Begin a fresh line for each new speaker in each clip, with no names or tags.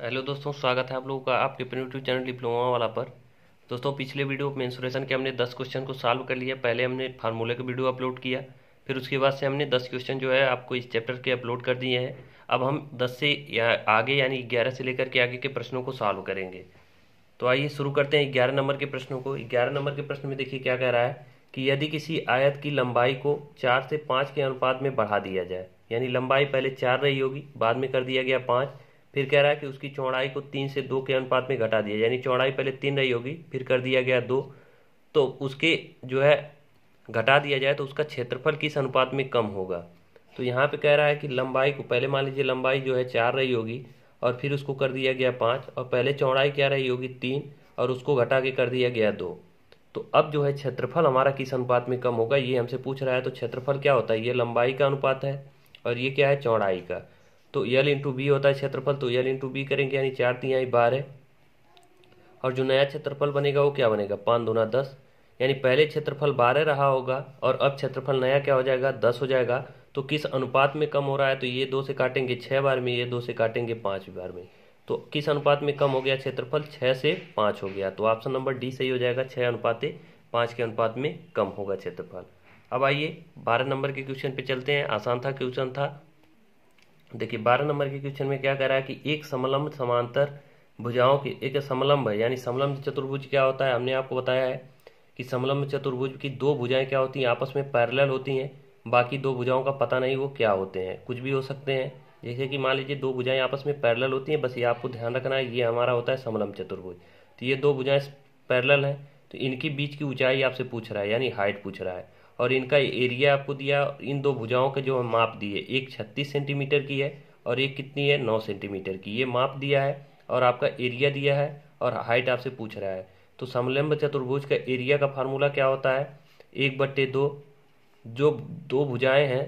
hello दोस्तों स्वागत है आप लोगों का आपके अपने यूट्यूब चैनल डिप्लोमा वाला पर दोस्तों पिछले वीडियो इंसुरेशन के हमने दस क्वेश्चन को सॉल्व कर लिया पहले हमने फार्मूले का वीडियो अपलोड किया फिर उसके बाद से हमने दस क्वेश्चन जो है आपको इस चैप्टर के अपलोड कर दिए हैं अब हम दस से या आगे यानी ग्यारह से लेकर के आगे के प्रश्नों को सॉल्व करेंगे तो आइए शुरू करते हैं ग्यारह नंबर के प्रश्नों को ग्यारह नंबर के प्रश्न में देखिए क्या कह रहा है कि यदि किसी आयत की लंबाई को चार से पाँच के अनुपात में बढ़ा दिया जाए यानी लंबाई पहले चार रही होगी बाद में कर दिया गया पाँच फिर कह रहा है कि उसकी चौड़ाई को तीन से दो के अनुपात में घटा दिया यानी चौड़ाई पहले तीन रही होगी फिर कर दिया गया दो तो उसके जो है घटा दिया जाए तो उसका क्षेत्रफल किस अनुपात में कम होगा तो यहाँ पे कह रहा है कि लंबाई को पहले मान लीजिए लंबाई जो है चार रही होगी और फिर उसको कर दिया गया पाँच और पहले चौड़ाई क्या रही होगी तीन और उसको घटा के कर दिया गया दो तो अब जो है क्षेत्रफल हमारा किस अनुपात में कम होगा ये हमसे पूछ रहा है तो क्षेत्रफल क्या होता है ये लंबाई का अनुपात है और ये क्या है चौड़ाई का तो यल इंटू बी होता है क्षेत्रफल तो यल इंटू बी करेंगे यानी चार दिया बारह और जो नया क्षेत्रफल बनेगा वो क्या बनेगा पाँच दूना दस यानी पहले क्षेत्रफल बारह रहा होगा और अब क्षेत्रफल नया क्या हो जाएगा दस हो जाएगा तो किस अनुपात में कम हो रहा है तो ये दो से काटेंगे छः बार में ये दो से काटेंगे पाँच बार में तो किस अनुपात में कम हो गया क्षेत्रफल छः से पाँच हो गया तो ऑप्शन नंबर डी सही हो जाएगा छः अनुपात पाँच के अनुपात में कम होगा क्षेत्रफल अब आइए बारह नंबर के क्वेश्चन पे चलते हैं आसान था क्वेश्चन था देखिए बारह नंबर के क्वेश्चन में क्या कह रहा है कि एक समलम्ब समांतर भुजाओं के एक समलंब है यानी समलम्ब चतुर्भुज क्या होता है हमने आपको बताया है कि समलम्ब चतुर्भुज की दो भुजाएं क्या होती हैं आपस में पैरेलल होती हैं बाकी दो भुजाओं का पता नहीं वो क्या होते हैं कुछ भी हो सकते हैं जैसे कि मान लीजिए दो भुजाएं आपस में पैरेलल होती हैं बस ये आपको ध्यान रखना है ये हमारा होता है समलम्ब चतुर्भुज तो ये दो भुजाएं पैरेलल हैं तो इनके बीच की ऊंचाई आपसे पूछ रहा है यानी हाइट पूछ रहा है और इनका एरिया आपको दिया इन दो भुजाओं के जो हम माप दिए एक छत्तीस सेंटीमीटर की है और एक कितनी है नौ सेंटीमीटर की ये माप दिया है और आपका एरिया दिया है और हाइट आपसे पूछ रहा है तो समलम्ब चतुर्भुज का एरिया का फार्मूला क्या होता है एक बट्टे दो जो दो भुजाएं हैं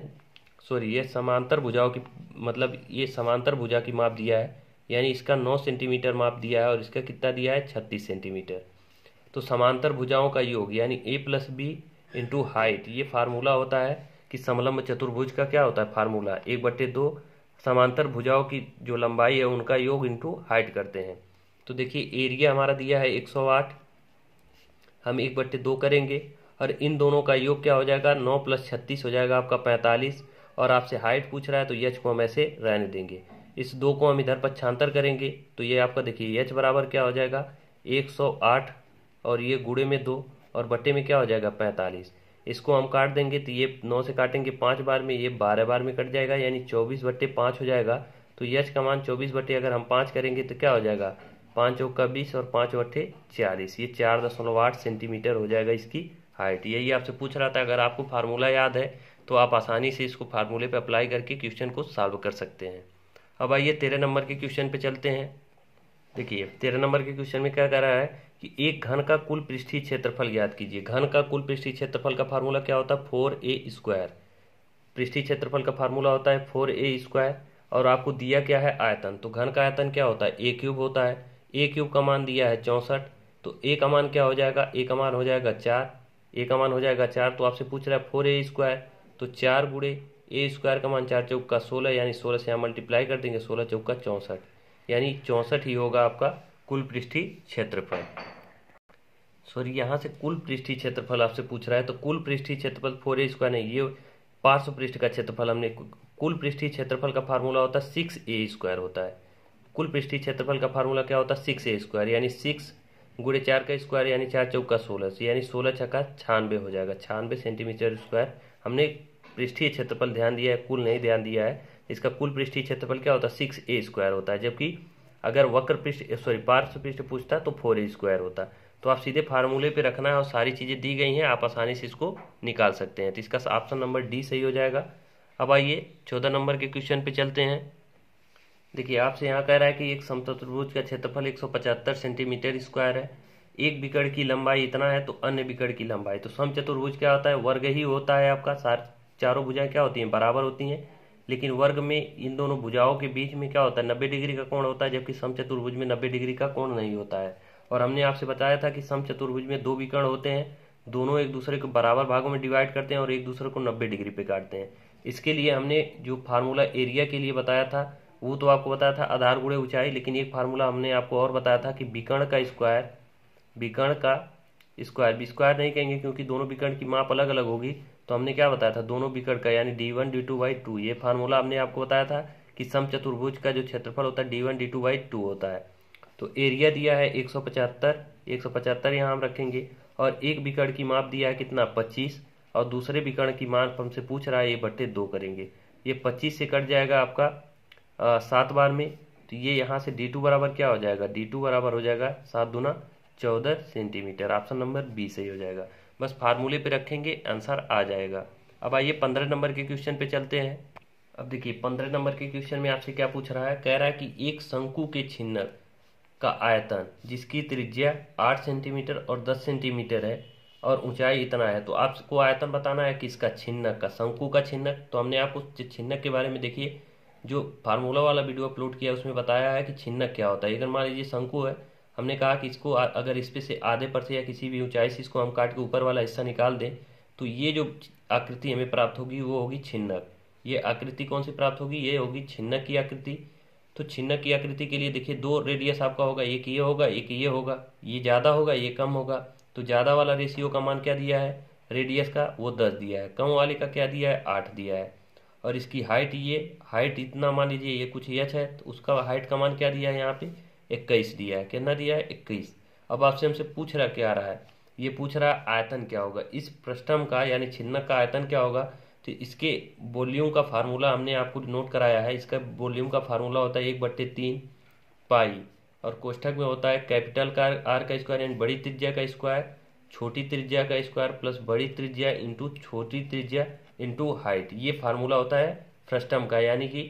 सॉरी ये समांतर भुजाओं की मतलब ये समांतर भुजा की माप दिया है यानी इसका नौ सेंटीमीटर माप दिया है और इसका कितना दिया है छत्तीस सेंटीमीटर तो समांतर भुजाओं का योग यानी A plus B into height ये फार्मूला होता है कि समलम्ब चतुर्भुज का क्या होता है फार्मूला एक बट्टे दो समांतर भुजाओं की जो लंबाई है उनका योग इंटू हाइट करते हैं तो देखिए एरिया हमारा दिया है 108 हम एक बट्टे दो करेंगे और इन दोनों का योग क्या हो जाएगा नौ प्लस छत्तीस हो जाएगा आपका पैंतालीस और आपसे हाइट पूछ रहा है तो यच को हम ऐसे रहने देंगे इस दो को हम इधर पक्षांतर करेंगे तो ये आपका देखिए यच बराबर क्या हो जाएगा एक सौ आठ और ये गुड़े में दो और बट्टे में क्या हो जाएगा पैंतालीस इसको हम काट देंगे तो ये नौ से काटेंगे पाँच बार में ये बारह बार में कट जाएगा यानी चौबीस बट्टे पाँच हो जाएगा तो यश का मान चौबीस बट्टे अगर हम पाँच करेंगे तो क्या हो जाएगा पाँच ओक्का बीस और पाँच बट्टे चालीस ये चार दशमलव आठ सेंटीमीटर हो जाएगा इसकी हाइट यही आपसे पूछ रहा था अगर आपको फार्मूला याद है तो आप आसानी से इसको फार्मूले पर अप्लाई करके क्वेश्चन को सॉल्व कर सकते हैं अब आइए तेरह नंबर के क्वेश्चन पे चलते हैं देखिए तेरह नंबर के क्वेश्चन में क्या कह रहा है कि एक घन का कुल पृष्ठीय क्षेत्रफल ज्ञात कीजिए घन का कुल पृष्ठीय क्षेत्रफल का फार्मूला क्या होता है फोर ए स्क्वायर पृष्ठीय क्षेत्रफल का फार्मूला होता है फोर ए स्क्वायर और आपको दिया क्या है आयतन तो घन का आयतन क्या होता है ए क्यूब होता है ए क्यूब का मान दिया है चौंसठ तो ए का मान क्या हो जाएगा ए का मान हो जाएगा चार ए का मान हो जाएगा चार तो आपसे पूछ रहा है फोर ए स्क्वायर तो चार गुड़े ए स्क्वायर का मान चार चौक का सोलह यानी सोलह से यहाँ मल्टीप्लाई कर देंगे सोलह चौक का चौंसठ यानी चौंसठ ही होगा आपका कुल पृष्ठी क्षेत्रफल सॉरी यहाँ से कुल पृष्ठी क्षेत्रफल आपसे पूछ रहा है तो कुल पृष्ठी क्षेत्रफल फोर ए स्क्वायर नहीं ये पार्श्व पृष्ठ का क्षेत्रफल हमने कुल पृष्ठी क्षेत्रफल का फार्मूला होता है सिक्स ए स्क्वायर होता है कुल पृष्ठी क्षेत्रफल का फार्मूला क्या होता है सिक्स ए स्क्वायर यानी सिक्स गुड़े चार का स्क्वायर यानी चार चौका सोलह यानी सोलह छक्का छानबे हो जाएगा छानबे सेंटीमीटर स्क्वायर हमने पृष्ठीय क्षेत्रफल ध्यान दिया है कुल नहीं ध्यान दिया है इसका कुल पृष्ठीय क्षेत्रफल क्या होता है सिक्स ए स्क्वायर होता है जबकि अगर वक्र पृष्ठ सॉरी पार्श्व पृष्ठ पूछता तो फोर ए स्क्वायर होता तो आप सीधे फार्मूले पे रखना है और सारी चीज़ें दी गई हैं आप आसानी से इसको निकाल सकते हैं तो इसका ऑप्शन नंबर डी सही हो जाएगा अब आइए चौदह नंबर के क्वेश्चन पे चलते हैं देखिए आपसे यहाँ कह रहा है कि एक समतुर्भुज का क्षेत्रफल पचहत्तर सेंटीमीटर स्क्वायर है एक बिकड़ की लंबाई इतना है तो अन्य बिकड़ की लंबाई तो समचतुर्भुज क्या होता है वर्ग ही होता है आपका सार चारों भुजाएं क्या होती हैं बराबर होती हैं लेकिन वर्ग में इन दोनों भुजाओं के बीच में क्या होता है नब्बे डिग्री का कोण होता है जबकि सम चतुर्भुज में नब्बे डिग्री का कोण नहीं होता है और हमने आपसे बताया था कि सम चतुर्भुज में दो विकर्ण होते हैं दोनों एक दूसरे को बराबर भागों में डिवाइड करते हैं और एक दूसरे को नब्बे डिग्री पे काटते हैं इसके लिए हमने जो फार्मूला एरिया के लिए बताया था वो तो आपको बताया था आधार गुड़े ऊंचाई लेकिन एक फार्मूला हमने आपको और बताया था कि विकर्ण का स्क्वायर विकर्ण का स्क्वायर स्क्वायर नहीं कहेंगे क्योंकि दोनों विकर्ण की माप अलग अलग होगी तो हमने क्या बताया था दोनों विकर्ण का यानी D one D two by two ये फार्मूला हमने आपको बताया था कि सम चतुर्भुज का जो क्षेत्रफल होता है D one D two by two होता है तो एरिया दिया है एक सौ पचहत्तर एक सौ पचहत्तर यहाँ हम रखेंगे और एक विकर्ण की माप दिया है कितना पच्चीस और दूसरे विकर्ण की माप हमसे पूछ रहा है ये बट्टे दो करेंगे ये पच्चीस से कट जाएगा आपका सात बार में तो ये यहाँ से डी टू बराबर क्या हो जाएगा डी टू बराबर हो जाएगा सात दुना चौदह सेंटीमीटर ऑप्शन नंबर बी सही हो जाएगा बस फार्मूले पे रखेंगे आंसर आ जाएगा अब आइए पंद्रह नंबर के क्वेश्चन पे चलते हैं अब देखिए पंद्रह नंबर के क्वेश्चन में आपसे क्या पूछ रहा है कह रहा है कि एक शंकु के छिन्नक का आयतन जिसकी त्रिज्या आठ सेंटीमीटर और दस सेंटीमीटर है और ऊंचाई इतना है तो आपको आयतन बताना है कि इसका छिन्नक का शंकु का छिन्नक तो हमने आपको छिन्नक के बारे में देखिए जो फार्मूला वाला वीडियो अपलोड किया उसमें बताया है कि छिन्नक क्या होता है अगर मान लीजिए शंकु है हमने कहा कि इसको अगर इस पे से आधे पर से या किसी भी ऊंचाई से इसको हम काट के ऊपर वाला हिस्सा निकाल दें तो ये जो आकृति हमें प्राप्त होगी वो होगी छिन्नक ये आकृति कौन सी प्राप्त होगी ये होगी छिन्नक की आकृति तो छिन्नक की आकृति के लिए देखिए दो रेडियस आपका होगा एक ये होगा एक ये होगा ये ज़्यादा होगा ये कम होगा तो ज़्यादा वाला रेशियो का मान क्या दिया है रेडियस का वो दस दिया है कम वाले का क्या दिया है आठ दिया है और इसकी हाइट ये हाइट इतना मान लीजिए ये कुछ एच है तो उसका हाइट का मान क्या दिया है यहाँ पर इक्कीस दिया है कितना दिया है इक्कीस अब आपसे हमसे पूछ रहा क्या रहा है ये पूछ रहा आयतन क्या होगा इस पृष्ठम का यानी छिन्नक का आयतन क्या होगा तो इसके वॉल्यूम का फार्मूला हमने आपको नोट कराया है इसका वॉल्यूम का फार्मूला होता है एक बट्टे तीन पाई और कोष्ठक में होता है कैपिटल का आर का स्क्वायर यानी बड़ी त्रिज्या का स्क्वायर छोटी त्रिज्या का स्क्वायर प्लस बड़ी त्रिज्या इंटू छोटी त्रिज्या इंटू हाइट ये फार्मूला होता है फ्रस्टम का यानी कि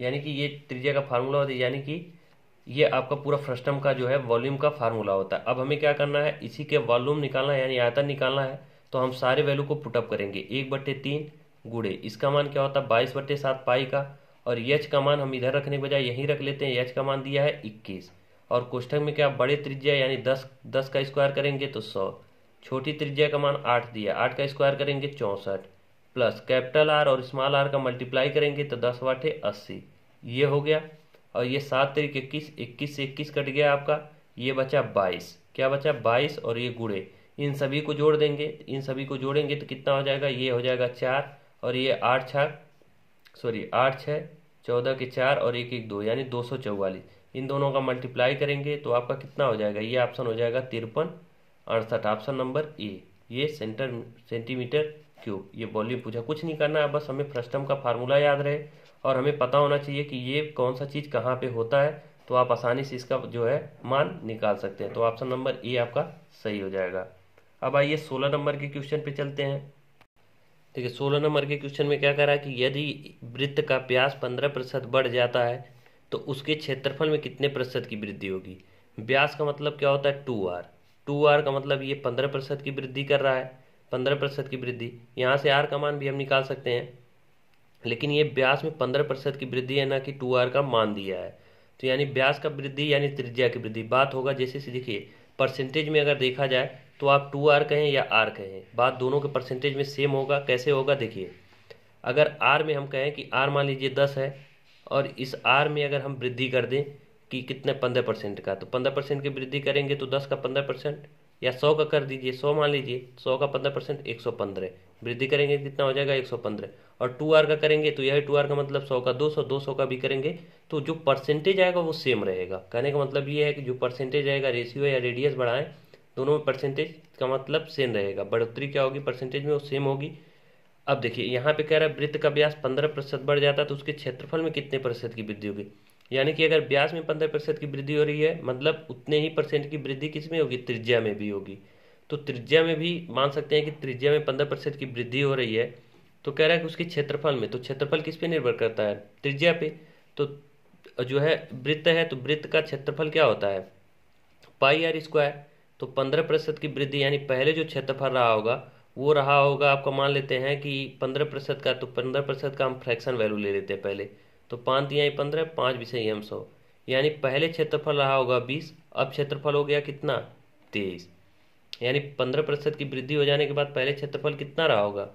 यानी कि ये त्रिज्या का फार्मूला होता है यानी कि ये आपका पूरा फ्रस्टम का जो है वॉल्यूम का फार्मूला होता है अब हमें क्या करना है इसी के वॉल्यूम निकालना है यानी आयतन निकालना है तो हम सारे वैल्यू को पुटअप करेंगे एक बट्टे तीन गुड़े इसका मान क्या होता है बाईस बट्टे सात पाई का और यच का मान हम इधर रखने के बजाय यहीं रख लेते हैं यच का मान दिया है इक्कीस और कोष्ठक में क्या बड़े त्रिज्या यानी दस दस का स्क्वायर करेंगे तो सौ छोटी त्रिज्या का मान आठ दिया आठ का स्क्वायर करेंगे चौंसठ प्लस कैपिटल आर और स्मॉल आर का मल्टीप्लाई करेंगे तो दस बटे अस्सी ये हो गया और ये सात तरीक इक्कीस इक्कीस से इक्कीस कट गया आपका ये बचा बाईस क्या बचा बाईस और ये गुड़े इन सभी को जोड़ देंगे इन सभी को जोड़ेंगे तो कितना हो जाएगा ये हो जाएगा चार और ये आठ छः सॉरी आठ छः चौदह के चार और एक एक दो यानी दो सौ चौवालीस इन दोनों का मल्टीप्लाई करेंगे तो आपका कितना हो जाएगा ये ऑप्शन हो जाएगा तिरपन अड़सठ ऑप्शन नंबर ए ये सेंटर सेंटीमीटर क्यूब ये वॉल्यूम पूछा कुछ नहीं करना है बस हमें टर्म का फार्मूला याद रहे और हमें पता होना चाहिए कि ये कौन सा चीज़ कहाँ पे होता है तो आप आसानी से इसका जो है मान निकाल सकते हैं तो ऑप्शन नंबर ए आपका सही हो जाएगा अब आइए सोलह नंबर के क्वेश्चन पे चलते हैं देखिए सोलह नंबर के क्वेश्चन में क्या कह रहा है कि यदि वृत्त का ब्यास पंद्रह प्रतिशत बढ़ जाता है तो उसके क्षेत्रफल में कितने प्रतिशत की वृद्धि होगी ब्यास का मतलब क्या होता है टू आर टू आर का मतलब ये पंद्रह प्रतिशत की वृद्धि कर रहा है पंद्रह प्रतिशत की वृद्धि यहाँ से आर का मान भी हम निकाल सकते हैं लेकिन ये ब्यास में पंद्रह प्रतिशत की वृद्धि है ना कि टू आर का मान दिया है तो यानी ब्यास का वृद्धि यानी त्रिज्या की वृद्धि बात होगा जैसे से देखिए परसेंटेज में अगर देखा जाए तो आप टू आर कहें या आर कहें बात दोनों के परसेंटेज में सेम होगा कैसे होगा देखिए अगर आर में हम कहें कि आर मान लीजिए दस है और इस आर में अगर हम वृद्धि कर दें कि कितने पंद्रह परसेंट का तो पंद्रह परसेंट की वृद्धि करेंगे तो दस का पंद्रह परसेंट या सौ का कर दीजिए सौ मान लीजिए सौ का पंद्रह परसेंट एक सौ पंद्रह वृद्धि करेंगे तो कितना हो जाएगा एक सौ पंद्रह और टू आर का करेंगे तो यह टू आर का मतलब सौ का दो सौ दो सौ का भी करेंगे तो जो परसेंटेज आएगा वो सेम रहेगा कहने का मतलब ये है कि जो परसेंटेज आएगा रेशियो या रेडियस बढ़ाएं दोनों में परसेंटेज का मतलब सेम रहेगा बढ़ोतरी क्या होगी परसेंटेज में वो सेम होगी अब देखिए यहाँ पे कह रहा है वृत्त का व्यास पंद्रह प्रतिशत बढ़ जाता है तो उसके क्षेत्रफल में कितने प्रतिशत की वृद्धि होगी यानी कि अगर व्यास में पंद्रह प्रतिशत की वृद्धि हो रही है मतलब उतने ही परसेंट की वृद्धि किस में होगी त्रिज्या में भी होगी तो त्रिज्या में भी मान सकते हैं कि त्रिज्या में पंद्रह प्रतिशत की वृद्धि हो रही है तो कह रहा है कि उसके क्षेत्रफल में तो क्षेत्रफल किस पे निर्भर करता है त्रिज्या पे तो जो है वृत्त है तो वृत्त का क्षेत्रफल क्या होता है पाई आर स्क्वायर तो पंद्रह प्रतिशत की वृद्धि यानी पहले जो क्षेत्रफल रहा होगा वो रहा होगा आपका मान लेते हैं कि पंद्रह प्रतिशत का तो पंद्रह प्रतिशत का हम फ्रैक्शन वैल्यू ले लेते हैं पहले तो पाँच दियाँ पंद्रह पाँच विषय हम सौ यानी पहले क्षेत्रफल रहा होगा बीस अब क्षेत्रफल हो गया कितना तेईस यानी पंद्रह प्रतिशत की वृद्धि हो जाने के बाद पहले क्षेत्रफल कितना रहा होगा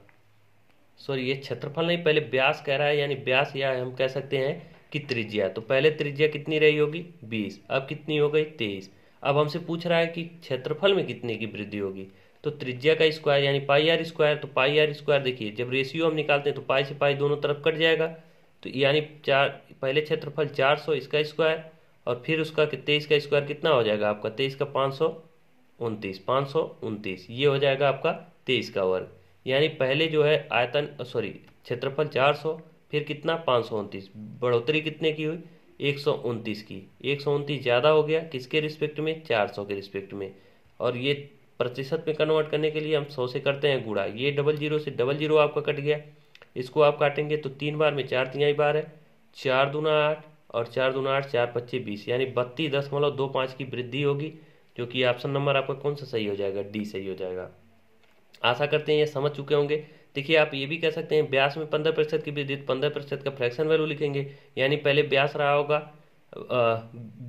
सॉरी ये क्षेत्रफल नहीं पहले ब्यास कह रहा है यानी ब्यास या हम कह सकते हैं कि त्रिज्या तो पहले त्रिज्या कितनी रही होगी बीस अब कितनी हो गई तेईस अब हमसे पूछ रहा है कि क्षेत्रफल में कितने की वृद्धि होगी तो त्रिज्या का स्क्वायर यानी पाई आर स्क्वायर तो पाई आर स्क्वायर देखिए जब रेशियो हम निकालते हैं तो पाई से पाई दोनों तरफ कट जाएगा तो यानी चार पहले क्षेत्रफल चार सौ इसका स्क्वायर और फिर उसका तेईस का स्क्वायर कितना हो जाएगा आपका तेईस का पाँच सौ उनतीस पाँच सौ उनतीस ये हो जाएगा आपका तेईस का वर्ग यानी पहले जो है आयतन सॉरी क्षेत्रफल 400 फिर कितना पाँच सौ उनतीस बढ़ोतरी कितने की हुई एक सौ उनतीस की एक सौ उनतीस ज़्यादा हो गया किसके रिस्पेक्ट में चार सौ के रिस्पेक्ट में और ये प्रतिशत में कन्वर्ट करने के लिए हम सौ से करते हैं गुड़ा ये डबल जीरो से डबल जीरो आपका कट गया इसको आप काटेंगे तो तीन बार में चार तिहाई बार है चार दूना आठ और चार दूना आठ चार पच्चे बीस यानी बत्तीस दशमलव दो पाँच की वृद्धि होगी जो कि ऑप्शन नंबर आपका कौन सा सही हो जाएगा डी सही हो जाएगा आशा करते हैं ये समझ चुके होंगे देखिए आप ये भी कह सकते हैं ब्यास में पंद्रह प्रतिशत की विद्युत पंद्रह प्रतिशत का फ्रैक्शन वैल्यू लिखेंगे यानी पहले ब्यास रहा होगा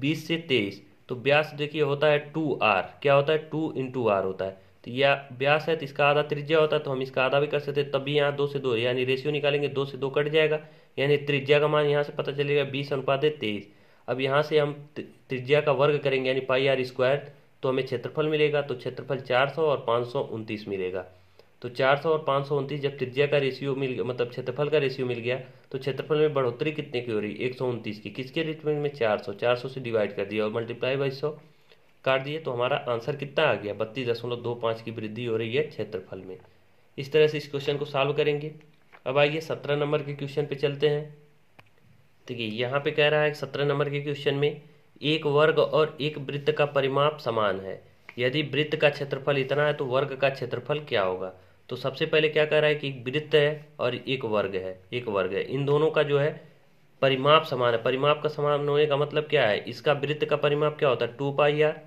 बीस से तेईस तो ब्यास देखिए होता है टू आर क्या होता है टू इंटू आर होता है तो यह ब्यास है तो इसका आधा त्रिज्या होता है तो हम इसका आधा भी कर सकते हैं तभी यहाँ दो से दो यानी रेशियो निकालेंगे दो से दो कट जाएगा यानी त्रिज्या का मान यहाँ से पता चलेगा बीस अनुपात है तेईस अब यहाँ से हम त्रिज्या का वर्ग करेंगे यानी पाई आर स्क्वायर तो हमें क्षेत्रफल मिलेगा तो क्षेत्रफल चार सौ और पाँच सौ उनतीस मिलेगा तो चार सौ और पाँच सौ उनतीस जब त्रिज्या का रेशियो मिल गया मतलब क्षेत्रफल का रेशियो मिल गया तो क्षेत्रफल में बढ़ोतरी कितने की हो रही है एक सौ उनतीस की किसके रेट में चार सौ चार सौ से डिवाइड कर दिया और मल्टीप्लाई बाई सौ काट दिए तो हमारा आंसर कितना आ गया बत्तीस दशमलव दो पाँच की वृद्धि हो रही है क्षेत्रफल में इस तरह से इस क्वेश्चन को सॉल्व करेंगे अब आइए सत्रह नंबर के क्वेश्चन पे चलते हैं देखिए यहाँ पे कह रहा है सत्रह नंबर के क्वेश्चन में एक वर्ग और एक वृत्त का परिमाप समान है यदि वृत्त का क्षेत्रफल इतना है तो वर्ग का क्षेत्रफल क्या होगा तो सबसे पहले क्या कह रहा है कि एक वृत्त है और एक वर्ग है एक वर्ग है इन दोनों का जो है परिमाप समान है परिमाप का समान होने का मतलब क्या है इसका वृत्त का परिमाप क्या होता है two pi R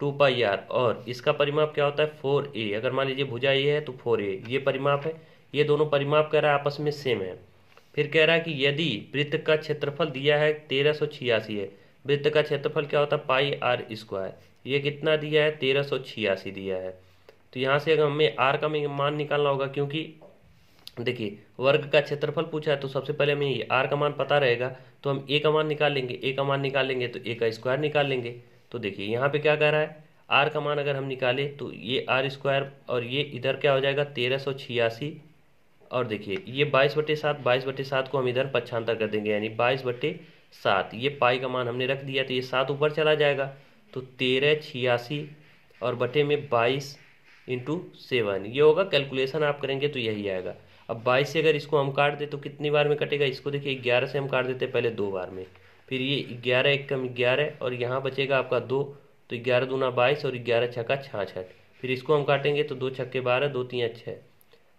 two pi R और इसका परिमाप क्या होता है फोर ए अगर मान लीजिए भुजा ये है तो फोर ए ये परिमाप है ये दोनों परिमाप कह रहा है आपस में सेम है फिर कह रहा है कि यदि वृत्त का क्षेत्रफल दिया है तेरह सौ छियासी है वृत्त का क्षेत्रफल क्या होता है पाई आर स्क्वायर ये कितना दिया है तेरह सौ छियासी दिया है तो यहाँ से अगर हमें आर का मान निकालना होगा क्योंकि देखिए वर्ग का क्षेत्रफल पूछा है तो सबसे पहले हमें ये आर का मान पता रहेगा तो हम ए का मान निकाल लेंगे ए का मान निकाल लेंगे तो ए का स्क्वायर निकाल लेंगे तो देखिए यहाँ पे क्या कह रहा है आर का मान अगर हम निकालें तो ये आर स्क्वायर और ये इधर क्या हो जाएगा तेरह सौ छियासी और देखिए ये बाईस बटे सात बाईस बटे सात को हम इधर पक्षांतर कर देंगे यानी बाईस बटे सात ये पाई का मान हमने रख दिया तो ये सात ऊपर चला जाएगा तो तेरह छियासी और बटे में बाईस इंटू सेवन ये होगा कैलकुलेशन आप करेंगे तो यही आएगा अब बाईस से अगर इसको हम काट दें तो कितनी बार में कटेगा इसको देखिए ग्यारह से हम काट देते पहले दो बार में फिर ये ग्यारह एक कम ग्यारह और यहाँ बचेगा आपका दो तो ग्यारह दूना बाईस और ग्यारह छक्का छाछठ फिर इसको हम काटेंगे तो दो छक्के बारह दो तीन छः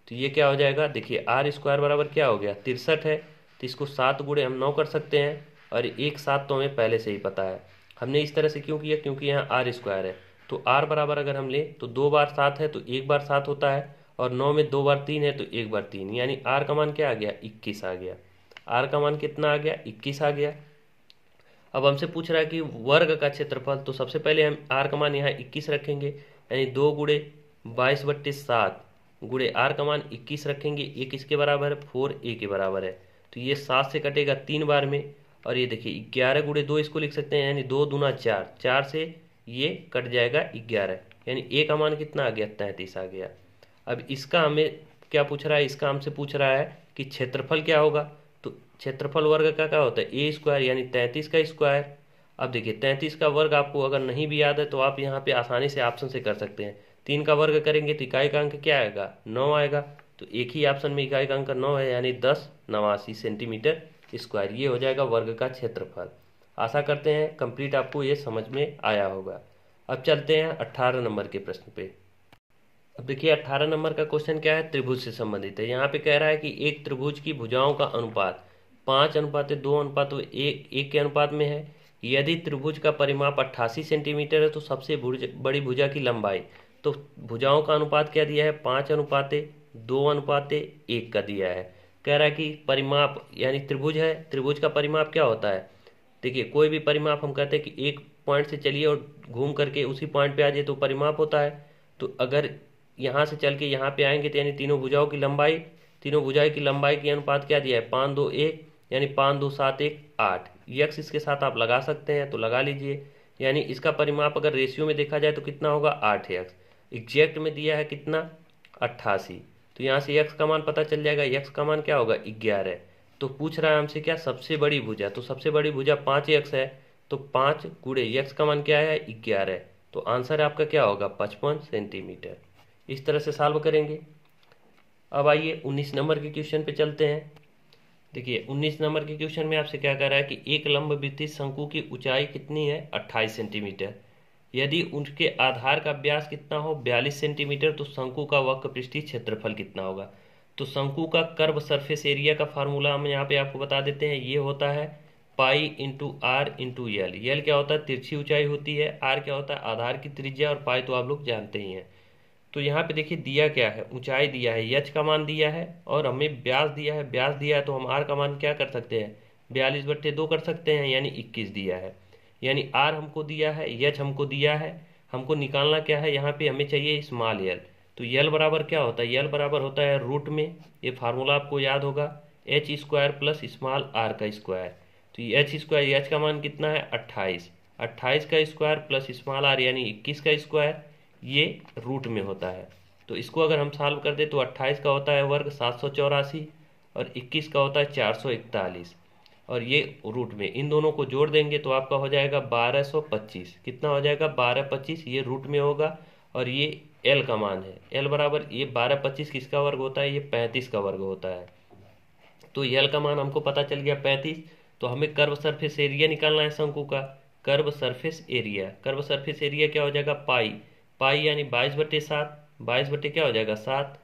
तो ये क्या हो जाएगा देखिए आर स्क्वायर बराबर क्या हो गया तिरसठ है तो इसको सात गुड़े हम नौ कर सकते हैं और एक साथ तो हमें पहले से ही पता है हमने इस तरह से क्यों किया क्योंकि यहाँ आर स्क्वायर है तो आर बराबर अगर हम लें तो दो बार सात है तो एक बार सात होता है और नौ में दो बार तीन है तो एक बार तीन यानी आर का मान क्या आ गया इक्कीस आ गया आर का मान कितना आ गया इक्कीस आ गया अब हमसे पूछ रहा है कि वर्ग का क्षेत्रफल तो सबसे पहले हम आर का मान यहाँ इक्कीस रखेंगे यानी दो गुड़े बाईस बट्टे सात गुड़े आर का मान इक्कीस रखेंगे एक इसके बराबर है फोर ए के बराबर है तो ये सात से कटेगा तीन बार में और ये देखिए ग्यारह गुड़े दो इसको लिख सकते हैं यानी दो दूना चार चार से ये कट जाएगा ग्यारह यानी ए का मान कितना आ गया तैंतीस आ गया अब इसका हमें क्या पूछ रहा है इसका हमसे पूछ रहा है कि क्षेत्रफल क्या होगा तो क्षेत्रफल वर्ग का क्या होता है ए स्क्वायर यानी तैंतीस का स्क्वायर अब देखिए तैंतीस का वर्ग आपको अगर नहीं भी याद है तो आप यहाँ पे आसानी से ऑप्शन से कर सकते हैं तीन का वर्ग करेंगे तो इकाई का अंक क्या आएगा नौ आएगा तो एक ही ऑप्शन में इकाई का अंक नौ है यानी दस नवासी सेंटीमीटर स्क्वायर ये हो जाएगा वर्ग का क्षेत्रफल आशा करते हैं कंप्लीट आपको ये समझ में आया होगा अब चलते हैं अट्ठारह नंबर के प्रश्न पे अब देखिए अट्ठारह नंबर का क्वेश्चन क्या है त्रिभुज से संबंधित है यहाँ पे कह रहा है कि एक त्रिभुज की भुजाओं का अनुपात पाँच अनुपात दो अनुपात तो एक एक के अनुपात में है यदि त्रिभुज का परिमाप अट्ठासी सेंटीमीटर है तो सबसे बड़ी भुजा की लंबाई तो भुजाओं का अनुपात क्या दिया है पाँच अनुपात दो अनुपात एक का दिया है कह रहा है कि परिमाप यानी त्रिभुज है त्रिभुज का परिमाप क्या होता है देखिए कोई भी परिमाप हम कहते हैं कि एक पॉइंट से चलिए और घूम करके उसी पॉइंट पे आ जाए तो परिमाप होता है तो अगर यहाँ से चल के यहाँ पे आएंगे तो यानी तीनों भुजाओं की लंबाई तीनों भुजाएं की लंबाई के अनुपात क्या दिया है पाँच दो एक यानी पाँच दो सात एक आठ यक्स इसके साथ आप लगा सकते हैं तो लगा लीजिए यानी इसका परिमाप अगर रेशियो में देखा जाए तो कितना होगा आठ यक्स एग्जैक्ट में दिया है कितना अट्ठासी तो यहाँ से यक्स का मान पता चल जाएगा यक्स का मान क्या होगा ग्यारह तो पूछ रहा है हमसे क्या सबसे बड़ी भुजा तो सबसे बड़ी भुजा पाँच यक्स है तो पाँच गुड़े यक्स का मान क्या है ग्यारह तो आंसर आपका क्या होगा पचपन सेंटीमीटर इस तरह से सॉल्व करेंगे अब आइए उन्नीस नंबर के क्वेश्चन पे चलते हैं देखिए 19 नंबर के क्वेश्चन में आपसे क्या कह रहा है कि एक लंब वित्तीय शंकु की ऊंचाई कितनी है 28 सेंटीमीटर यदि उनके आधार का व्यास कितना हो बयालीस सेंटीमीटर तो शंकु का वक्र पृष्ठीय क्षेत्रफल कितना होगा तो शंकु का कर्व सरफेस एरिया का फार्मूला हम यहाँ पे आपको बता देते हैं ये होता है pi into R into L L क्या होता है तिरछी ऊंचाई होती है आर क्या होता है आधार की त्रिज्या और पाई तो आप लोग जानते ही हैं तो यहाँ पे देखिए दिया क्या है ऊंचाई दिया है यच का मान दिया है और हमें ब्याज दिया है ब्याज दिया है तो हम आर का मान क्या कर सकते हैं बयालीस बट्टे दो कर सकते हैं यानी इक्कीस दिया है यानी आर हमको दिया है यच हमको दिया है हमको निकालना क्या है यहाँ पे हमें चाहिए स्मॉल यल तो यल बराबर क्या होता है यल बराबर होता है रूट में ये फार्मूला आपको याद होगा H square plus small R का स्क्वायर तो एच स्क्वायर एच का मान कितना है अट्ठाईस अट्ठाईस का स्क्वायर प्लस स्मॉल आर यानी इक्कीस का स्क्वायर ये रूट में होता है तो इसको अगर हम सॉल्व कर दें तो अट्ठाईस का होता है वर्ग सात सौ चौरासी और इक्कीस का होता है चार सौ इकतालीस और ये रूट में इन दोनों को जोड़ देंगे तो आपका हो जाएगा 1225 कितना हो जाएगा 1225 ये रूट में होगा और ये एल का मान है एल बराबर ये 1225 किसका वर्ग होता है ये 35 का वर्ग होता है तो एल का मान हमको पता चल गया 35 तो हमें कर्व सरफेस एरिया निकालना है शंकु का curve surface area curve surface area क्या हो जाएगा पाई पाई यानी बाईस बटे सात बाईस बटे क्या हो जाएगा सात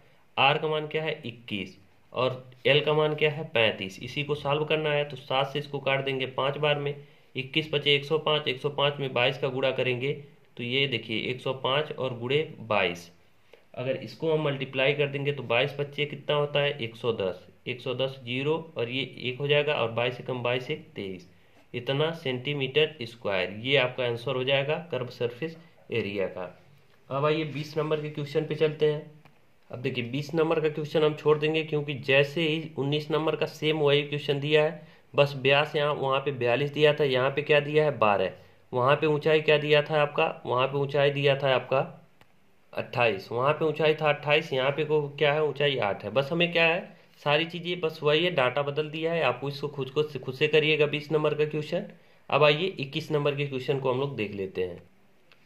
आर का मान क्या है इक्कीस और एल का मान क्या है पैंतीस इसी को सॉल्व करना है तो सात से इसको काट देंगे पाँच बार में इक्कीस पचे एक सौ पाँच एक सौ पाँच में बाईस का गुड़ा करेंगे तो ये देखिए एक सौ पाँच और गुड़े बाईस अगर इसको हम मल्टीप्लाई कर देंगे तो बाईस पच्चे कितना होता है एक सौ दस एक सौ दस जीरो और ये एक हो जाएगा और बाईस से कम बाईस एक तेईस इतना सेंटीमीटर स्क्वायर ये आपका आंसर हो जाएगा कर्व सरफेस एरिया का अब आइए बीस नंबर के क्वेश्चन पे चलते हैं अब देखिए बीस नंबर का क्वेश्चन हम छोड़ देंगे क्योंकि जैसे ही उन्नीस नंबर का सेम वही क्वेश्चन दिया है बस ब्यास यहाँ वहाँ पे बयालीस दिया था यहाँ पे क्या दिया है बारह वहाँ पे ऊंचाई क्या दिया था आपका वहाँ पे ऊंचाई दिया था आपका अट्ठाईस वहाँ पे ऊंचाई था अट्ठाईस यहाँ पे को क्या है ऊंचाई आठ है बस हमें क्या है सारी चीज़ें बस वही है डाटा बदल दिया है आपको इसको खुद को खुद से करिएगा बीस नंबर का क्वेश्चन अब आइए इक्कीस नंबर के क्वेश्चन को हम लोग देख लेते हैं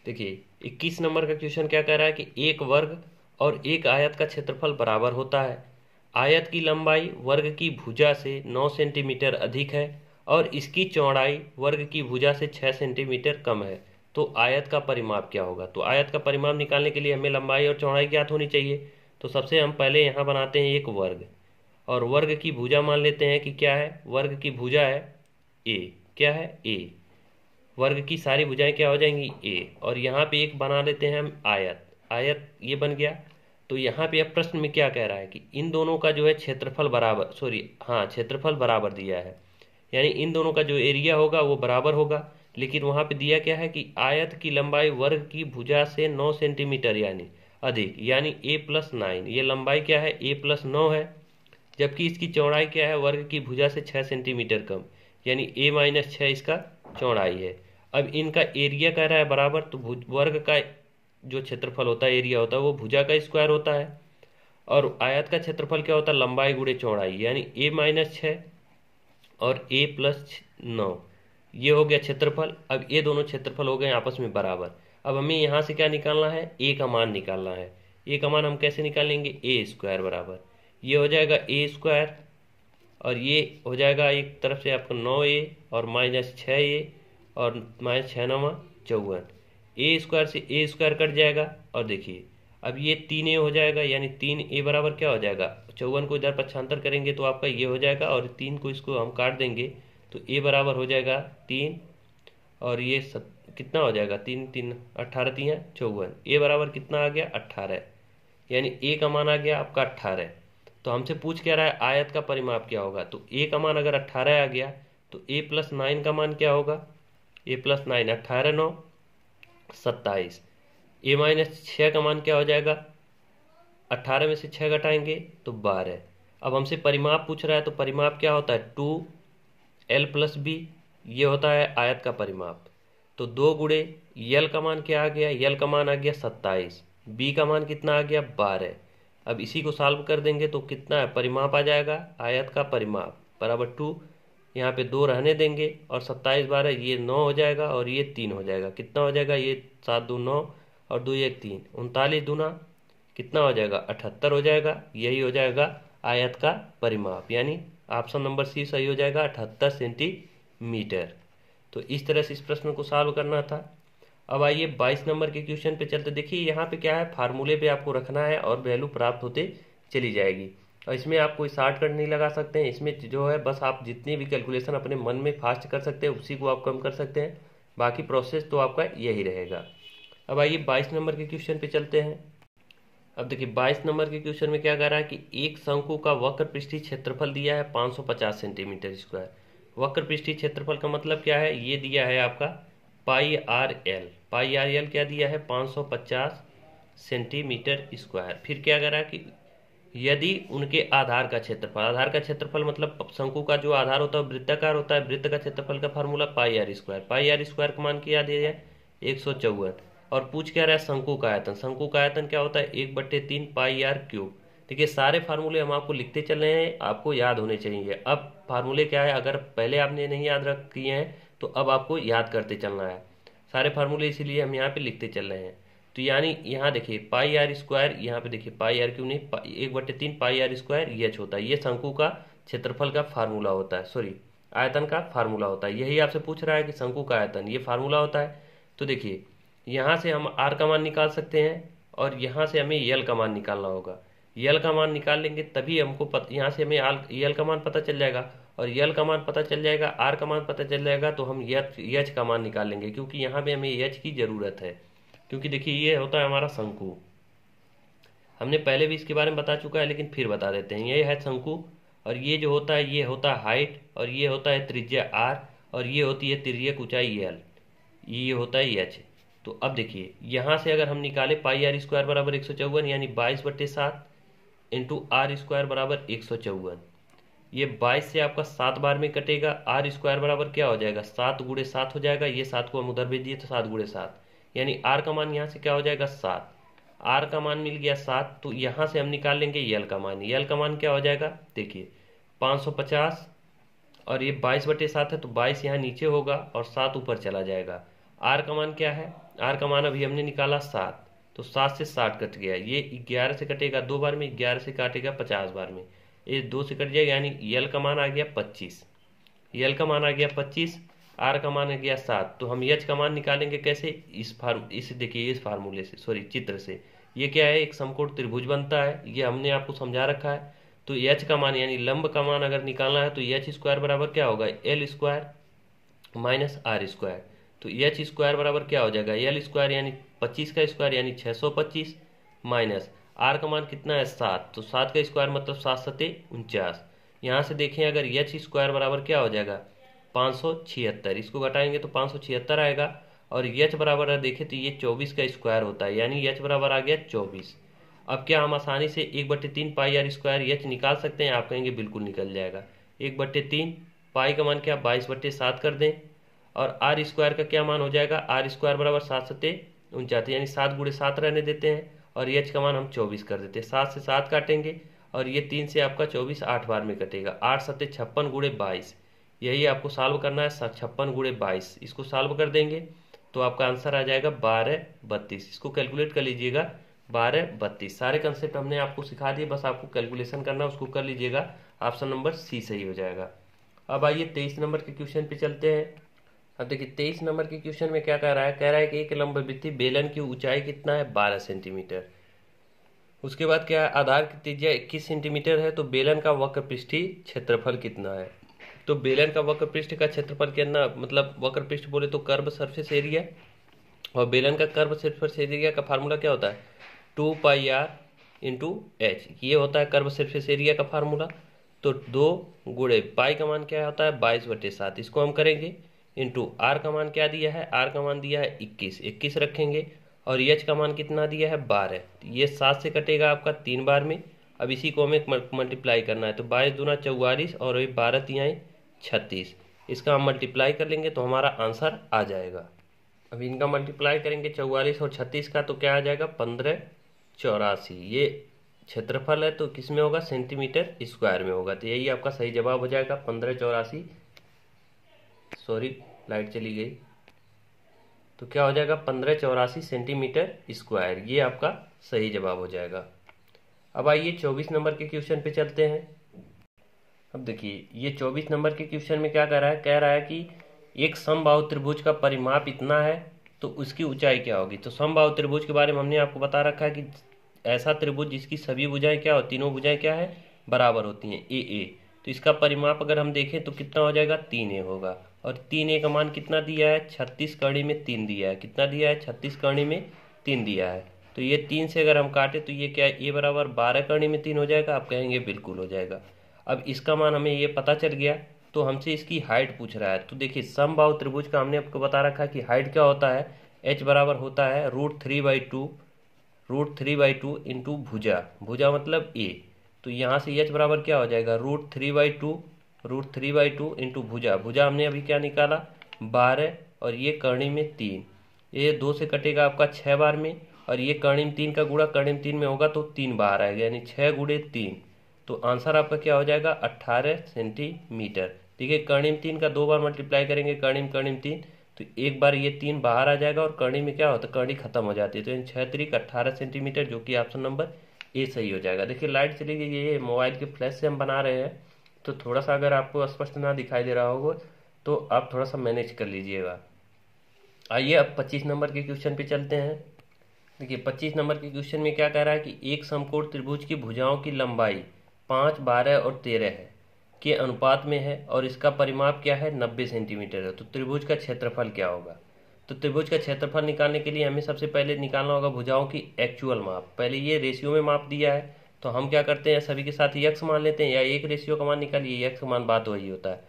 देखिए इक्कीस नंबर का क्वेश्चन क्या कह रहा है कि एक वर्ग और एक आयत का क्षेत्रफल बराबर होता है आयत की लंबाई वर्ग की भुजा से 9 सेंटीमीटर अधिक है और इसकी चौड़ाई वर्ग की भुजा से 6 सेंटीमीटर कम है तो आयत का परिमाप क्या होगा तो आयत का परिमाप निकालने के लिए हमें लंबाई और चौड़ाई ज्ञात होनी चाहिए तो सबसे हम पहले यहाँ बनाते हैं एक वर्ग और वर्ग की भुजा मान लेते हैं कि क्या है वर्ग की भुजा है ए क्या है ए वर्ग की सारी भुजाएं क्या हो जाएंगी ए और यहाँ पे एक बना लेते हैं हम आयत आयत ये बन गया तो यहाँ पे अब प्रश्न में क्या कह रहा है कि इन दोनों का जो है क्षेत्रफल बराबर सॉरी हाँ क्षेत्रफल बराबर दिया है यानी इन दोनों का जो एरिया होगा वो बराबर होगा लेकिन वहाँ पे दिया क्या है कि आयत की लंबाई वर्ग की भुजा से नौ सेंटीमीटर यानी अधिक यानी ए प्लस नाइन ये लंबाई क्या है ए प्लस नौ है जबकि इसकी चौड़ाई क्या है वर्ग की भुजा से छः सेंटीमीटर कम यानी ए माइनस छः इसका चौड़ाई है अब इनका एरिया कह रहा है बराबर तो वर्ग का जो क्षेत्रफल होता है एरिया होता है वो भुजा का स्क्वायर होता है और आयत का क्षेत्रफल क्या होता है लंबाई गुड़े चौड़ाई यानी ए माइनस छः और ए प्लस नौ ये हो गया क्षेत्रफल अब ये दोनों क्षेत्रफल हो गए आपस में बराबर अब हमें यहाँ से क्या निकालना है ए का मान निकालना है ए का मान हम कैसे निकालेंगे ए स्क्वायर बराबर ये हो जाएगा ए स्क्वायर और ये हो जाएगा एक तरफ से आपका नौ ए और माइनस छः ए और माइनस छः नवा चौवन ए स्क्वायर से ए स्क्वायर कट जाएगा और देखिए अब ये तीन ए हो जाएगा यानी तीन ए बराबर क्या हो जाएगा चौवन को इधर पक्षांतर करेंगे तो आपका ये हो जाएगा और तीन को इसको हम काट देंगे तो ए बराबर हो जाएगा तीन और ये सत, कितना हो जाएगा तीन तीन अट्ठारह तीन चौवन ए बराबर कितना आ गया अट्ठारह यानी ए का मान आ गया आपका अट्ठारह तो हमसे पूछ क्या रहा है आयत का परिमाप क्या होगा तो ए का मान अगर अट्ठारह आ गया तो ए प्लस नाइन का मान क्या होगा ए प्लस नाइन अट्ठारह नौ सत्ताईस ए माइनस छः का मान क्या हो जाएगा अट्ठारह में से छः घटाएंगे तो बारह अब हमसे परिमाप पूछ रहा है तो परिमाप क्या होता है टू एल प्लस बी ये होता है आयत का परिमाप तो दो गुड़े यल का मान क्या आ गया यल का मान आ गया सत्ताईस बी का मान कितना आ गया बारह अब इसी को सॉल्व कर देंगे तो कितना है परिमाप आ जाएगा आयत का परिमाप बराबर टू यहाँ पे दो रहने देंगे और सत्ताईस बारह ये नौ हो जाएगा और ये तीन हो जाएगा कितना हो जाएगा ये सात दो नौ और दो एक तीन उनतालीस दूना कितना हो जाएगा अठहत्तर हो जाएगा यही हो जाएगा आयत का परिमाप यानी ऑप्शन नंबर सी सही हो जाएगा अठहत्तर सेंटीमीटर तो इस तरह से इस प्रश्न को सॉल्व करना था अब आइए बाईस नंबर के क्वेश्चन पे चलते देखिए यहाँ पे क्या है फार्मूले पे आपको रखना है और वैल्यू प्राप्त होते चली जाएगी इसमें आप कोई शार्ट कट नहीं लगा सकते हैं इसमें जो है बस आप जितनी भी कैलकुलेशन अपने मन में फास्ट कर सकते हैं उसी को आप कम कर सकते हैं बाकी प्रोसेस तो आपका यही रहेगा अब आइए बाईस नंबर के क्वेश्चन पे चलते हैं अब देखिए बाईस नंबर के क्वेश्चन में क्या कह रहा है कि एक शंकु का वक्र पृष्ठी क्षेत्रफल दिया है पाँच सेंटीमीटर स्क्वायर वक्र पृष्ठी क्षेत्रफल का मतलब क्या है ये दिया है आपका pi R L pi R L क्या दिया है पाँच सेंटीमीटर स्क्वायर फिर क्या कह रहा है कि यदि उनके आधार का क्षेत्रफल आधार का क्षेत्रफल मतलब शंकु का जो आधार होता है वृत्ताकार होता है वृत्त का क्षेत्रफल का formula pi R square pi R square का मान किया दिया जाए एक सौ चौवन और पूछ क्या रहा है शंकु का आयतन शंकु का आयतन क्या होता है एक बट्टे तीन पाई आर क्यूब देखिए सारे फार्मूले हम आपको लिखते चल रहे हैं आपको याद होने चाहिए अब फार्मूले क्या है अगर पहले आपने नहीं याद रख किए हैं तो अब आपको याद करते चलना है सारे फार्मूले इसीलिए हम यहाँ पे लिखते चल रहे हैं तो यानी यहाँ देखिए पाई आर स्क्वायर यहाँ पे देखिए पाई आर क्यों नहीं एक बटे तीन पाई आर स्क्वायर यच होता है ये शंकु का क्षेत्रफल का फार्मूला होता है सॉरी आयतन का फार्मूला होता है यही आपसे पूछ रहा है कि शंकु का आयतन ये फार्मूला होता है तो देखिए यहाँ से हम आर का मान निकाल सकते हैं और यहाँ से हमें यल का मान निकालना होगा यल का मान निकाल लेंगे तभी हमको पत, यहाँ से हमें आल यल का मान पता चल जाएगा और यल का मान पता चल जाएगा आर का मान पता चल जाएगा तो हम यच यच का मान निकाल लेंगे क्योंकि यहाँ पे हमें यच की ज़रूरत है क्योंकि देखिए ये होता है हमारा शंकु हमने पहले भी इसके बारे में बता चुका है लेकिन फिर बता देते हैं ये है शंकु और ये जो होता है ये होता है हाइट और ये होता है त्रिज्या आर और ये होती है तिरक ऊंचाई एल ये होता है एच तो अब देखिए यहाँ से अगर हम निकाले पाई आर स्क्वायर बराबर एक सौ चौवन यानी बाईस बटे सात इंटू आर स्क्वायर बराबर एक सौ चौवन ये बाईस से आपका सात बार में कटेगा आर स्क्वायर बराबर क्या हो जाएगा सात गुड़े सात हो जाएगा ये सात को हम उधर भेजिए तो सात गुड़े सात यानी आर का मान यहाँ से क्या हो जाएगा सात आर का मान मिल गया सात तो यहाँ से हम निकाल लेंगे यल का मान यल का मान क्या हो जाएगा देखिए पाँच और ये बाईस बटे सात है तो बाईस यहाँ नीचे होगा और सात ऊपर चला जाएगा आर का मान क्या है आर का मान अभी हमने निकाला सात तो सात से साठ कट गया ये ग्यारह से कटेगा दो बार में ग्यारह से काटेगा पचास बार में ये दो से कट जाएगा यानी यल का मान आ गया पच्चीस यल का मान आ गया पच्चीस आर का मान गया सात तो हम यच का मान निकालेंगे कैसे इस फार्म इस देखिए इस फार्मूले से सॉरी चित्र से ये क्या है एक समकोण त्रिभुज बनता है ये हमने आपको समझा रखा है तो यच का मान यानी लंब का मान अगर निकालना है तो यच स्क्वायर बराबर क्या होगा L square minus R square तो यच स्क्वायर बराबर क्या हो जाएगा एल स्क्वायर यानी पच्चीस का स्क्वायर यानी छः सौ पच्चीस माइनस आर का मान कितना है सात तो सात का स्क्वायर मतलब सात सते उनचास यहाँ से देखें अगर यच स्क्वायर बराबर क्या हो जाएगा पाँच सौ छिहत्तर इसको घटाएंगे तो पाँच सौ छिहत्तर आएगा और यच बराबर देखें तो ये चौबीस का स्क्वायर होता है यानी यच बराबर आ गया चौबीस अब क्या हम आसानी से एक बट्टे तीन पाई आर स्क्वायर यच निकाल सकते हैं आप कहेंगे बिल्कुल निकल जाएगा एक बट्टे तीन पाई का मान क्या बाईस बट्टे सात कर दें और आर स्क्वायर का क्या मान हो जाएगा आर स्क्वायर बराबर सात सत्ते उनचाते यानी सात गुड़े सात रहने देते हैं और यच का मान हम चौबीस कर देते हैं सात से सात काटेंगे और ये तीन से आपका चौबीस आठ बार में कटेगा आठ सत्ते छप्पन गुड़े बाईस यही आपको सॉल्व करना है छप्पन गुड़े बाईस इसको सॉल्व कर देंगे तो आपका आंसर आ जाएगा बारह बत्तीस इसको कैलकुलेट कर लीजिएगा बारह बत्तीस सारे कंसेप्ट हमने आपको सिखा दिए बस आपको कैलकुलेशन करना उसको कर लीजिएगा ऑप्शन नंबर सी सही हो जाएगा अब आइए तेईस नंबर के क्वेश्चन पे चलते हैं अब देखिए तेईस नंबर के क्वेश्चन में क्या कह रहा है कह रहा है कि एक लंब वृत्ति बेलन की ऊंचाई कितना है बारह सेंटीमीटर उसके बाद क्या आधार की त्रिज्या इक्कीस सेंटीमीटर है तो बेलन का वक्र पृष्ठी क्षेत्रफल कितना है तो बेलन का वक्र पृष्ठ का क्षेत्रफल कितना मतलब वक्र पृष्ठ बोले तो कर्व सरफेस एरिया और बेलन का कर्व सरफेस एरिया का फार्मूला क्या होता है two pi R into H ये होता है कर्व सरफेस एरिया का फार्मूला तो दो गुड़े पाई का मान क्या होता है बाईस बटे सात इसको हम करेंगे इंटू आर का मान क्या दिया है आर का मान दिया है इक्कीस इक्कीस रखेंगे और एच का मान कितना दिया है बारह तो ये सात से कटेगा आपका तीन बार में अब इसी को हमें मल्टीप्लाई करना है तो बाईस दूना चौवालीस और वही बारह तिहाई छत्तीस इसका हम मल्टीप्लाई कर लेंगे तो हमारा आंसर आ जाएगा अब इनका मल्टीप्लाई करेंगे चौवालीस और छत्तीस का तो क्या आ जाएगा पंद्रह चौरासी ये क्षेत्रफल है तो किस में होगा सेंटीमीटर स्क्वायर में होगा तो यही आपका सही जवाब हो जाएगा पंद्रह चौरासी सॉरी लाइट चली गई तो क्या हो जाएगा पंद्रह चौरासी सेंटीमीटर स्क्वायर ये आपका सही जवाब हो जाएगा अब आइए चौबीस नंबर के क्वेश्चन पे चलते हैं अब देखिए ये चौबीस नंबर के क्वेश्चन में क्या कह रहा है कह रहा है कि एक समबाहु त्रिभुज का परिमाप इतना है तो उसकी ऊंचाई क्या होगी तो समबाहु त्रिभुज के बारे में हमने आपको बता रखा है कि ऐसा त्रिभुज जिसकी सभी भुजाएं क्या हो तीनों भुजाएं क्या है बराबर होती हैं ए ए तो इसका परिमाप अगर हम देखें तो कितना हो जाएगा तीन ए होगा और तीन ए का मान कितना दिया है छत्तीस कड़ी में तीन दिया है कितना दिया है छत्तीस कड़ी में तीन दिया है तो ये तीन से अगर हम काटें तो ये क्या ए बराबर बारह कड़ी में तीन हो जाएगा आप कहेंगे बिल्कुल हो जाएगा अब इसका मान हमें ये पता चल गया तो हमसे इसकी हाइट पूछ रहा है तो देखिए समबाहु त्रिभुज का हमने आपको बता रखा है कि हाइट क्या होता है एच बराबर होता है root three by two root three by two into भुजा भुजा मतलब ए तो यहाँ से एच बराबर क्या हो जाएगा root three by two root three by two into भुजा भुजा हमने अभी क्या निकाला बारह और ये कर्णी में तीन ये दो से कटेगा आपका छः बार में और ये कर्णी में तीन का गुड़ा कर्णी में तीन में होगा तो तीन बार आएगा यानी छः गुड़े तीन तो आंसर आपका क्या हो जाएगा अट्ठारह सेंटीमीटर ठीक है कर्णिम तीन का दो बार मल्टीप्लाई करेंगे कर्णिम कर्णिम तीन तो एक बार ये तीन बाहर आ जाएगा और कर्णी में क्या होता है कर्णी खत्म हो जाती है तो इन छह तरीक अट्ठारह सेंटीमीटर जो कि ऑप्शन नंबर ए सही हो जाएगा देखिए लाइट चली गई ये मोबाइल के फ्लैश से हम बना रहे हैं तो थोड़ा सा अगर आपको स्पष्ट ना दिखाई दे रहा होगा तो आप थोड़ा सा मैनेज कर लीजिएगा आइए अब पच्चीस नंबर के क्वेश्चन पे चलते हैं देखिए पच्चीस नंबर के क्वेश्चन में क्या कह रहा है कि एक समकोण त्रिभुज की भुजाओं की लंबाई पाँच बारह और तेरह है के अनुपात में है और इसका परिमाप क्या है नब्बे सेंटीमीटर है तो त्रिभुज का क्षेत्रफल क्या होगा तो त्रिभुज का क्षेत्रफल निकालने के लिए हमें सबसे पहले निकालना होगा भुजाओं की एक्चुअल माप पहले ये रेशियो में माप दिया है तो हम क्या करते हैं सभी के साथ यक्स मान लेते हैं या एक रेशियो का मान निकालिए यक्स मान बात वही होता है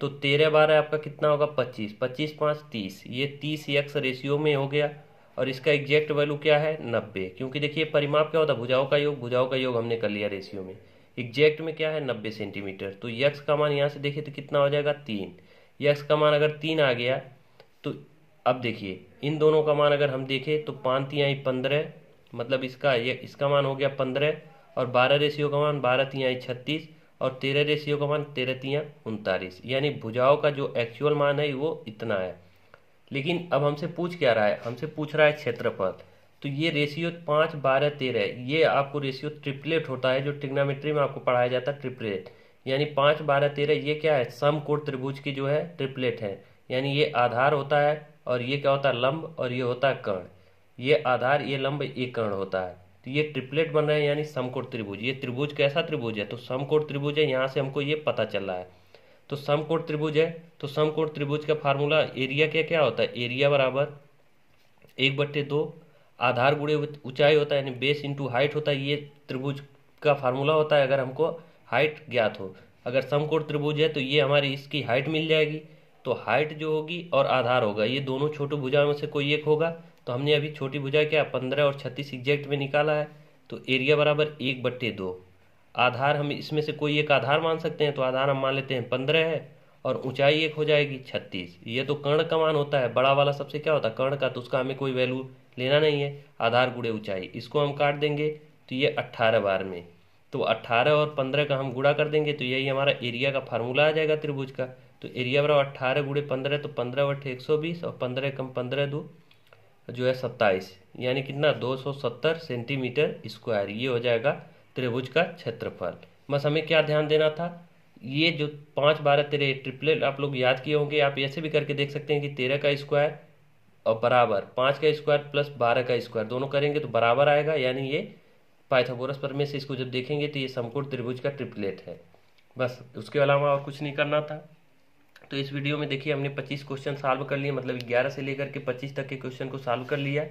तो तेरह बारह आपका कितना होगा पच्चीस पच्चीस पाँच तीस ये तीस यक्स रेशियो में हो गया और इसका एग्जैक्ट वैल्यू क्या है नब्बे क्योंकि देखिए परिमाप क्या होता है भुजाओं का योग भुजाओं का योग हमने कर लिया रेशियो में एग्जैक्ट में क्या है नब्बे सेंटीमीटर तो यक्स का मान यहाँ से देखिए तो कितना हो जाएगा तीन यक्स का मान अगर तीन आ गया तो अब देखिए इन दोनों का मान अगर हम देखें तो पाँच तिहाई पंद्रह मतलब इसका ये इसका मान हो गया पंद्रह और बारह रेशियो का मान बारह तिहाई छत्तीस और तेरह रेशियो का मान तेरह तिया उनतालीस यानी भुजाओं का जो एक्चुअल मान है वो इतना है लेकिन अब हमसे पूछ क्या रहा है हमसे पूछ रहा है क्षेत्रफल तो ये रेशियो पाँच बारह तेरह ये आपको रेशियो ट्रिपलेट होता है जो ट्रिग्नामेट्री में आपको पढ़ाया जाता है ट्रिपलेट यानी पाँच बारह तेरह ये क्या है सम कोट त्रिभुज की जो है ट्रिपलेट है यानी ये आधार होता है और ये क्या होता है लंब और ये होता है कर्ण ये आधार ये लंब ये कर्ण होता है तो ये ट्रिपलेट बन रहा है यानी समकोट त्रिभुज ये त्रिभुज कैसा त्रिभुज है तो समकोट त्रिभुज है यहाँ से हमको ये पता चल रहा है तो समकोट त्रिभुज है तो समकोट त्रिभुज का फार्मूला एरिया क्या क्या होता है एरिया बराबर एक बट्टे दो आधार गुड़े ऊंचाई होता है यानी बेस इंटू हाइट होता है ये त्रिभुज का फार्मूला होता है अगर हमको हाइट ज्ञात हो अगर समकोण त्रिभुज है तो ये हमारी इसकी हाइट मिल जाएगी तो हाइट जो होगी और आधार होगा ये दोनों छोटी भुजाओं में से कोई एक होगा तो हमने अभी छोटी भुजा क्या पंद्रह और छत्तीस एग्जैक्ट में निकाला है तो एरिया बराबर एक बट्टे दो आधार हम इसमें से कोई एक आधार मान सकते हैं तो आधार हम मान लेते हैं पंद्रह है और ऊंचाई एक हो जाएगी छत्तीस ये तो कर्ण का मान होता है बड़ा वाला सबसे क्या होता है कर्ण का तो उसका हमें कोई वैल्यू लेना नहीं है आधार गुड़े ऊंचाई इसको हम काट देंगे तो ये अट्ठारह बार में तो अट्ठारह और पंद्रह का हम गुड़ा कर देंगे तो यही हमारा एरिया का फार्मूला आ जाएगा त्रिभुज का तो एरिया बराबर अट्ठारह गुड़े पंद्रह तो पंद्रह बटे एक सौ बीस और पंद्रह कम पंद्रह दो जो है सत्ताईस यानी कितना दो सौ सत्तर सेंटीमीटर स्क्वायर ये हो जाएगा त्रिभुज का क्षेत्रफल बस हमें क्या ध्यान देना था ये जो पाँच बारह तेरह ट्रिपलेट आप लोग याद किए होंगे आप ऐसे भी करके देख सकते हैं कि तेरह का स्क्वायर और बराबर पाँच का स्क्वायर प्लस बारह का स्क्वायर दोनों करेंगे तो बराबर आएगा यानी ये पाइथागोरस में से इसको जब देखेंगे तो ये समकोण त्रिभुज का ट्रिपलेट है बस उसके अलावा और कुछ नहीं करना था तो इस वीडियो में देखिए हमने 25 क्वेश्चन सॉल्व कर लिए मतलब 11 से लेकर के 25 तक के क्वेश्चन को सॉल्व कर लिया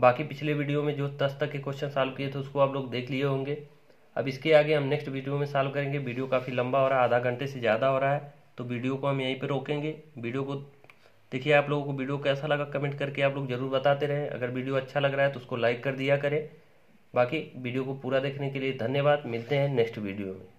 बाकी पिछले वीडियो में जो 10 तक के क्वेश्चन सॉल्व किए थे उसको आप लोग देख लिए होंगे अब इसके आगे हम नेक्स्ट वीडियो में सॉल्व करेंगे वीडियो काफ़ी लंबा हो रहा है आधा घंटे से ज़्यादा हो रहा है तो वीडियो को हम यहीं पर रोकेंगे वीडियो को देखिए आप लोगों को वीडियो कैसा लगा कमेंट करके आप लोग ज़रूर बताते रहें अगर वीडियो अच्छा लग रहा है तो उसको लाइक कर दिया करें बाकी वीडियो को पूरा देखने के लिए धन्यवाद मिलते हैं नेक्स्ट वीडियो में